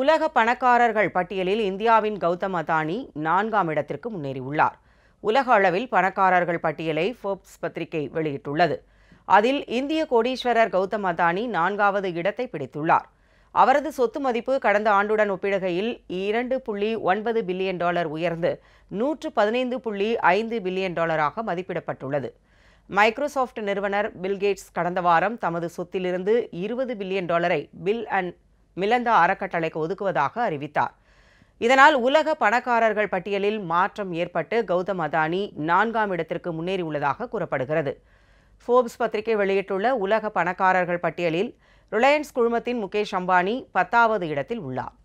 உலக பணக்காரர்கள் பட்டியலில் இந்தியாவின் கௌதம் அதானி நான்காம் இடத்திற்கு முன்னேறியுள்ளார் உலக அளவில் பணக்காரர்கள் பட்டியலை ஃபோர்ப்ஸ் பத்திரிகை வெளியிட்டுள்ளது அதில் இந்திய கோடீஸ்வரர் கௌதம் அதானி நான்காவது இடத்தை பிடித்துள்ளார் அவரது சொத்து மதிப்பு கடந்த ஆண்டுடன் ஒப்பிடுகையில் இரண்டு புள்ளி ஒன்பது பில்லியன் டாலர் உயர்ந்து நூற்று பதினைந்து புள்ளி ஐந்து பில்லியன் டாலராக மதிப்பிடப்பட்டுள்ளது மைக்ரோசாஃப்ட் நிறுவனர் பில்கேட்ஸ் கடந்த வாரம் தமது சொத்திலிருந்து இருபது பில்லியன் டாலரை பில் அண்ட் மிலந்தா அறக்கட்டளைக்கு ஒதுக்குவதாக அறிவித்தார் இதனால் உலக பணக்காரர்கள் பட்டியலில் மாற்றம் ஏற்பட்டு கௌதம் அதானி நான்காம் இடத்திற்கு முன்னேறியுள்ளதாக கூறப்படுகிறது ஃபோர்ப்ஸ் பத்திரிகை வெளியிட்டுள்ள உலக பணக்காரர்கள் பட்டியலில் ரிலையன்ஸ் குழுமத்தின் முகேஷ் அம்பானி பத்தாவது இடத்தில் உள்ளார்